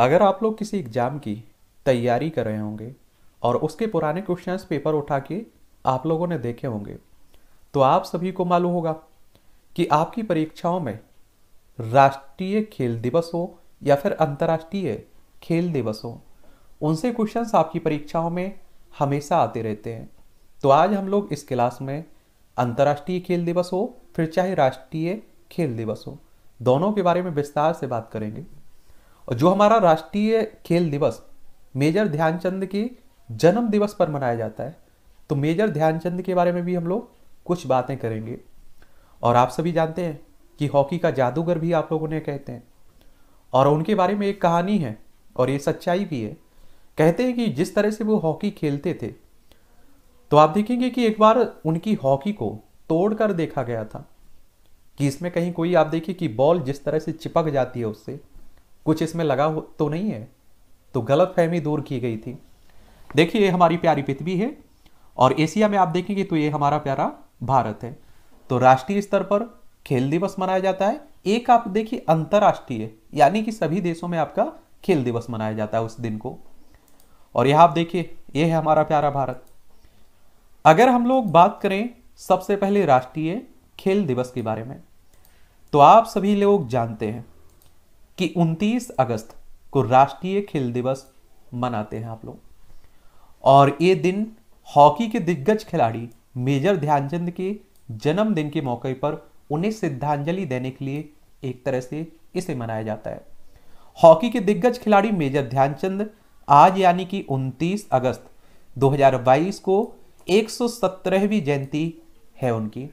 अगर आप लोग किसी एग्ज़ाम की तैयारी कर रहे होंगे और उसके पुराने क्वेश्चन पेपर उठा के आप लोगों ने देखे होंगे तो आप सभी को मालूम होगा कि आपकी परीक्षाओं में राष्ट्रीय खेल दिवस हो या फिर अंतर्राष्ट्रीय खेल दिवस हो उनसे क्वेश्चन आपकी परीक्षाओं में हमेशा आते रहते हैं तो आज हम लोग इस क्लास में अंतर्राष्ट्रीय खेल दिवस हो फिर चाहे राष्ट्रीय खेल दिवस हो दोनों के बारे में विस्तार से बात करेंगे और जो हमारा राष्ट्रीय खेल दिवस मेजर ध्यानचंद के जन्म दिवस पर मनाया जाता है तो मेजर ध्यानचंद के बारे में भी हम लोग कुछ बातें करेंगे और आप सभी जानते हैं कि हॉकी का जादूगर भी आप लोग उन्हें कहते हैं और उनके बारे में एक कहानी है और ये सच्चाई भी है कहते हैं कि जिस तरह से वो हॉकी खेलते थे तो आप देखेंगे कि एक बार उनकी हॉकी को तोड़ कर देखा गया था कि इसमें कहीं कोई आप देखिए कि बॉल जिस तरह से चिपक जाती है उससे कुछ इसमें लगा हो तो नहीं है तो गलत फहमी दूर की गई थी देखिए हमारी प्यारी पृथ्वी है और एशिया में आप देखेंगे तो ये हमारा प्यारा भारत है तो राष्ट्रीय स्तर पर खेल दिवस मनाया जाता है एक आप देखिए अंतर्राष्ट्रीय यानी कि सभी देशों में आपका खेल दिवस मनाया जाता है उस दिन को और यह आप देखिए यह है हमारा प्यारा भारत अगर हम लोग बात करें सबसे पहले राष्ट्रीय खेल दिवस के बारे में तो आप सभी लोग जानते हैं कि 29 अगस्त को राष्ट्रीय खेल दिवस मनाते हैं आप लोग और ये दिन हॉकी के दिग्गज खिलाड़ी मेजर ध्यानचंद के जन्मदिन के मौके पर उन्हें श्रद्धांजलि देने के लिए एक तरह से इसे मनाया जाता है हॉकी के दिग्गज खिलाड़ी मेजर ध्यानचंद आज यानी कि 29 अगस्त 2022 को 117वीं जयंती है उनकी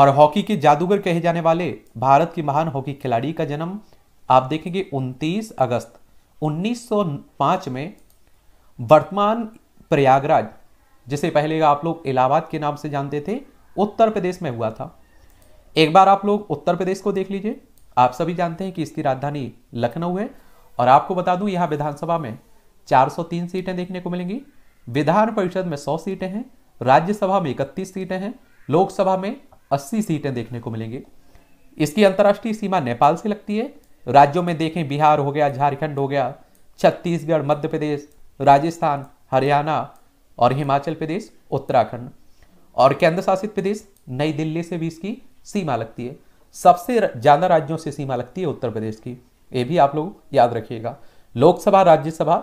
और हॉकी के जादूगर कहे जाने वाले भारत के महान हॉकी खिलाड़ी का जन्म आप देखेंगे 29 अगस्त 1905 में वर्तमान प्रयागराज जिसे पहले आप लोग इलाहाबाद के नाम से जानते थे उत्तर प्रदेश में हुआ था एक बार आप लोग उत्तर प्रदेश को देख लीजिए आप सभी जानते हैं कि इसकी राजधानी लखनऊ है और आपको बता दूं यहाँ विधानसभा में 403 सीटें देखने को मिलेंगी विधान परिषद में 100 सीटें हैं राज्यसभा में इकतीस सीटें हैं लोकसभा में 80 सीटें देखने को मिलेंगी इसकी अंतर्राष्ट्रीय सीमा नेपाल से लगती है राज्यों में देखें बिहार हो गया झारखंड हो गया छत्तीसगढ़ मध्य प्रदेश राजस्थान हरियाणा और हिमाचल प्रदेश उत्तराखंड और केंद्र शासित प्रदेश नई दिल्ली से भी इसकी सीमा लगती है सबसे ज़्यादा राज्यों से सीमा लगती है उत्तर प्रदेश की ये भी आप लोग याद रखिएगा लोकसभा राज्यसभा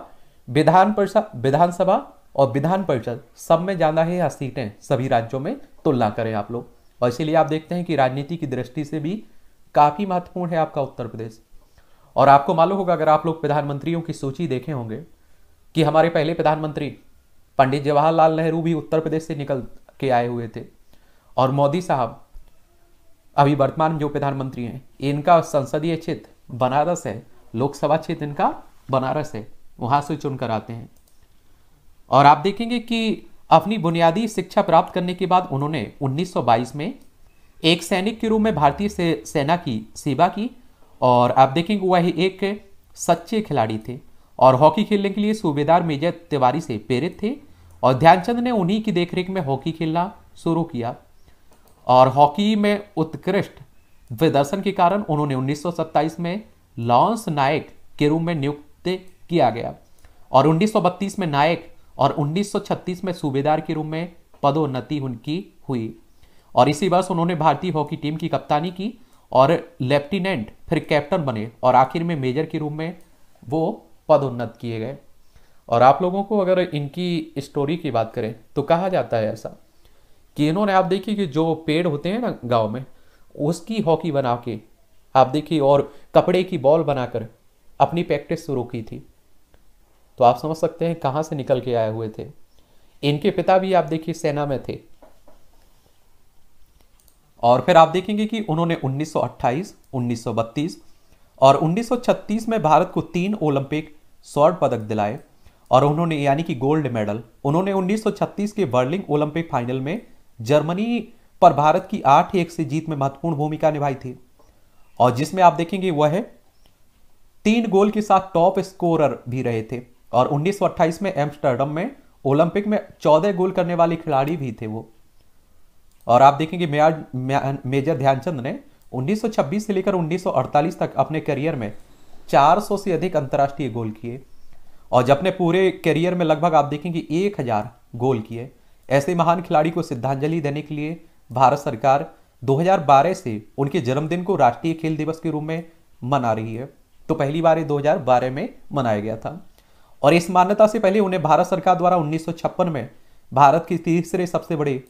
विधान परिषद विधानसभा और विधान परिषद सब में ज़्यादा है यहाँ सीटें सभी राज्यों में तुलना करें आप लोग और इसीलिए आप देखते हैं कि राजनीति की दृष्टि से भी काफ़ी महत्वपूर्ण है आपका उत्तर प्रदेश और आपको मालूम होगा अगर आप लोग प्रधानमंत्रियों की सूची देखे होंगे कि हमारे पहले प्रधानमंत्री पंडित जवाहरलाल नेहरू भी उत्तर प्रदेश से निकल के आए हुए थे और मोदी साहब अभी वर्तमान जो प्रधानमंत्री हैं इनका संसदीय क्षेत्र बनारस है लोकसभा क्षेत्र इनका बनारस है वहां से चुनकर आते हैं और आप देखेंगे कि अपनी बुनियादी शिक्षा प्राप्त करने के बाद उन्होंने 1922 में एक सैनिक के रूप में भारतीय से, सेना की सेवा की और आप देखेंगे वह एक सच्चे खिलाड़ी थे और हॉकी खेलने के लिए सूबेदार मेजर तिवारी से प्रेरित थे और ध्यानचंद ने उन्हीं की देखरेख में हॉकी खेलना शुरू किया और हॉकी में उत्कृष्ट प्रदर्शन के कारण उन्होंने 1927 में लॉन्स नायक के रूप में नियुक्त किया गया और 1932 में नायक और 1936 में सूबेदार के रूप में पदोन्नति उनकी हुई और इसी वर्ष उन्होंने भारतीय हॉकी टीम की कप्तानी की और लेफ्टिनेंट फिर कैप्टन बने और आखिर में मेजर के रूप में वो पदोन्नत किए गए और आप लोगों को अगर इनकी स्टोरी की बात करें तो कहा जाता है ऐसा कि इन्होंने आप देखिए कि जो पेड़ होते हैं ना गांव में उसकी हॉकी बना के आप देखिए और कपड़े की बॉल बनाकर अपनी प्रैक्टिस शुरू की थी तो आप समझ सकते हैं कहाँ से निकल के आए हुए थे इनके पिता भी आप देखिए सेना में थे और फिर आप देखेंगे कि उन्होंने 1928, 1932 और 1936 में भारत को तीन ओलंपिक स्वर्ण पदक दिलाए और उन्होंने यानी कि गोल्ड मेडल उन्होंने 1936 के वर्लिंग ओलंपिक फाइनल में जर्मनी पर भारत की आठ एक से जीत में महत्वपूर्ण भूमिका निभाई थी और जिसमें आप देखेंगे वह है तीन गोल के साथ टॉप स्कोरर भी रहे थे और 1928 में एम्स्टर्डम में ओलंपिक में 14 गोल करने वाले खिलाड़ी भी थे वो और आप देखेंगे मेजर ध्यानचंद ने 1926 से लेकर 1948 तक अपने करियर में 400 से अधिक अंतर्राष्ट्रीय गोल किए और जब अपने पूरे करियर में लगभग आप देखेंगे 1000 गोल किए ऐसे महान खिलाड़ी को श्रद्धांजलि देने के लिए भारत सरकार 2012 से उनके जन्मदिन को राष्ट्रीय खेल दिवस के रूप में मना रही है तो पहली बार ये 2012 में मनाया गया था और इस मान्यता से पहले उन्हें भारत सरकार द्वारा उन्नीस में भारत के तीसरे सबसे बड़े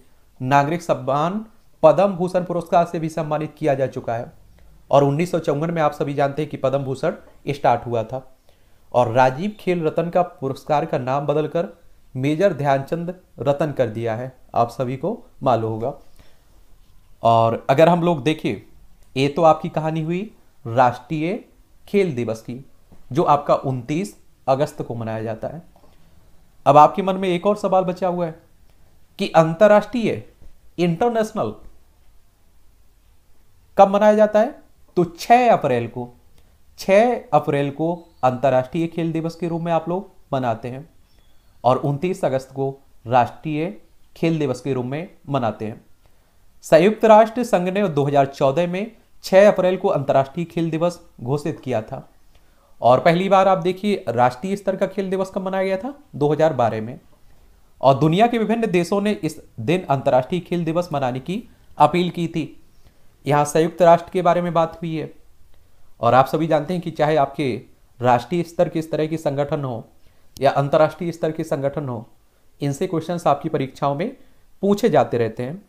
नागरिक सम्मान पद्म भूषण पुरस्कार से भी सम्मानित किया जा चुका है और उन्नीस में आप सभी जानते हैं कि पद्म भूषण स्टार्ट हुआ था और राजीव खेल रतन का पुरस्कार का नाम बदलकर मेजर ध्यानचंद रतन कर दिया है आप सभी को मालूम होगा और अगर हम लोग देखें ये तो आपकी कहानी हुई राष्ट्रीय खेल दिवस की जो आपका 29 अगस्त को मनाया जाता है अब आपके मन में एक और सवाल बचा हुआ है कि अंतर्राष्ट्रीय इंटरनेशनल कब मनाया जाता है तो 6 अप्रैल को 6 अप्रैल को अंतर्राष्ट्रीय खेल दिवस के रूप में आप लोग मनाते हैं और 29 अगस्त को राष्ट्रीय खेल दिवस के रूप में मनाते हैं संयुक्त राष्ट्र संघ ने 2014 में 6 अप्रैल को अंतर्राष्ट्रीय खेल दिवस घोषित किया था और पहली बार आप देखिए राष्ट्रीय स्तर का खेल दिवस कब मनाया गया था 2012 में और दुनिया के विभिन्न देशों ने इस दिन अंतर्राष्ट्रीय खेल दिवस मनाने की अपील की थी यहाँ संयुक्त राष्ट्र के बारे में बात हुई है और आप सभी जानते हैं कि चाहे आपके राष्ट्रीय स्तर के इस तरह के संगठन हो या अंतर्राष्ट्रीय स्तर के संगठन हो इनसे क्वेश्चन आपकी परीक्षाओं में पूछे जाते रहते हैं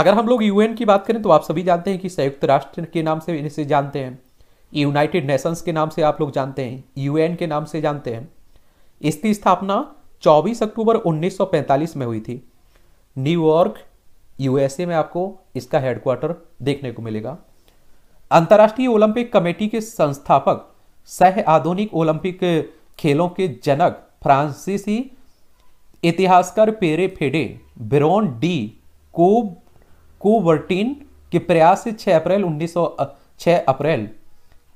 अगर हम लोग यूएन की बात करें तो आप सभी जानते हैं कि संयुक्त राष्ट्र के नाम से इसे जानते हैं यूनाइटेड नेशंस के नाम से आप लोग जानते हैं यूएन के नाम से जानते हैं इसकी स्थापना 24 अक्टूबर 1945 में हुई थी न्यूयॉर्क यूएसए में आपको इसका हेडक्वार्टर देखने को मिलेगा अंतर्राष्ट्रीय ओलंपिक कमेटी के संस्थापक सह आधुनिक ओलंपिक खेलों के जनक फ्रांसीसी इतिहासकार पेरे फेडे बिरोन डी को कोवर्टिन के प्रयास से 6 अप्रैल 1906 अप्रैल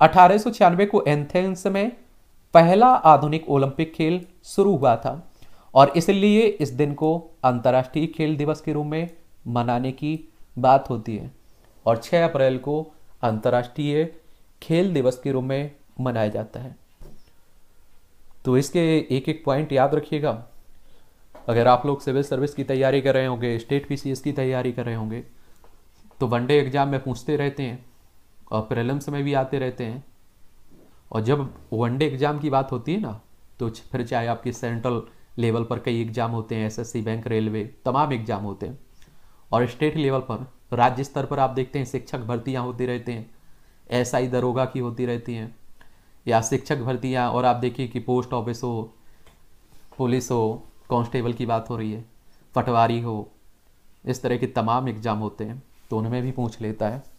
अठारह को एंथेंस में पहला आधुनिक ओलंपिक खेल शुरू हुआ था और इसलिए इस दिन को अंतर्राष्ट्रीय खेल दिवस के रूप में मनाने की बात होती है और 6 अप्रैल को अंतर्राष्ट्रीय खेल दिवस के रूप में मनाया जाता है तो इसके एक एक पॉइंट याद रखिएगा अगर आप लोग सिविल सर्विस की तैयारी कर रहे होंगे स्टेट पी की तैयारी कर रहे होंगे तो वनडे एग्ज़ाम में पूछते रहते हैं और प्रलम्स में भी आते रहते हैं और जब वनडे एग्ज़ाम की बात होती है ना तो फिर चाहे आपकी सेंट्रल लेवल पर कई एग्जाम होते हैं एसएससी बैंक रेलवे तमाम एग्जाम होते हैं और स्टेट लेवल पर राज्य स्तर पर आप देखते हैं शिक्षक भर्तियाँ होती रहती हैं एस आई दरोगा की होती रहती हैं या शिक्षक भर्तियाँ और आप देखिए कि पोस्ट ऑफिस हो पुलिस हो कांस्टेबल की बात हो रही है पटवारी हो इस तरह के तमाम एग्ज़ाम होते हैं तो उनमें भी पूछ लेता है